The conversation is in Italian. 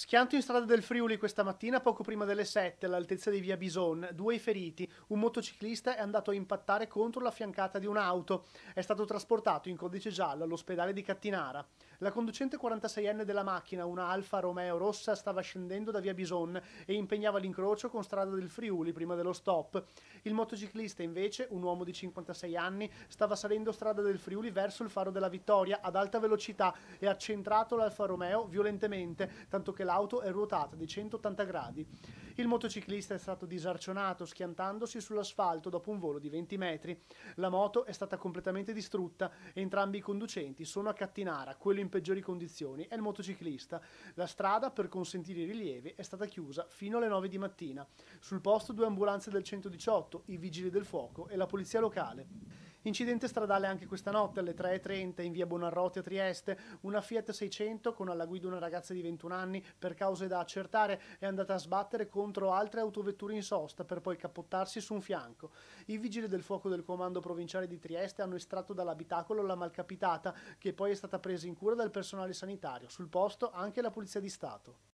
Schianto in strada del Friuli questa mattina, poco prima delle 7, all'altezza di via Bison, due feriti. Un motociclista è andato a impattare contro la fiancata di un'auto. È stato trasportato in codice giallo all'ospedale di Cattinara. La conducente 46enne della macchina, una Alfa Romeo rossa, stava scendendo da via Bison e impegnava l'incrocio con strada del Friuli prima dello stop. Il motociclista, invece, un uomo di 56 anni, stava salendo strada del Friuli verso il faro della Vittoria ad alta velocità e ha centrato l'Alfa Romeo violentemente, tanto che l'auto è ruotata di 180 gradi. Il motociclista è stato disarcionato schiantandosi sull'asfalto dopo un volo di 20 metri. La moto è stata completamente distrutta entrambi i conducenti sono a Cattinara, quello in peggiori condizioni è il motociclista. La strada, per consentire i rilievi, è stata chiusa fino alle 9 di mattina. Sul posto due ambulanze del 118, i vigili del fuoco e la polizia locale. Incidente stradale anche questa notte alle 3.30 in via Bonarroti a Trieste. Una Fiat 600 con alla guida una ragazza di 21 anni per cause da accertare è andata a sbattere contro altre autovetture in sosta per poi capottarsi su un fianco. I vigili del fuoco del comando provinciale di Trieste hanno estratto dall'abitacolo la malcapitata che poi è stata presa in cura dal personale sanitario. Sul posto anche la Polizia di Stato.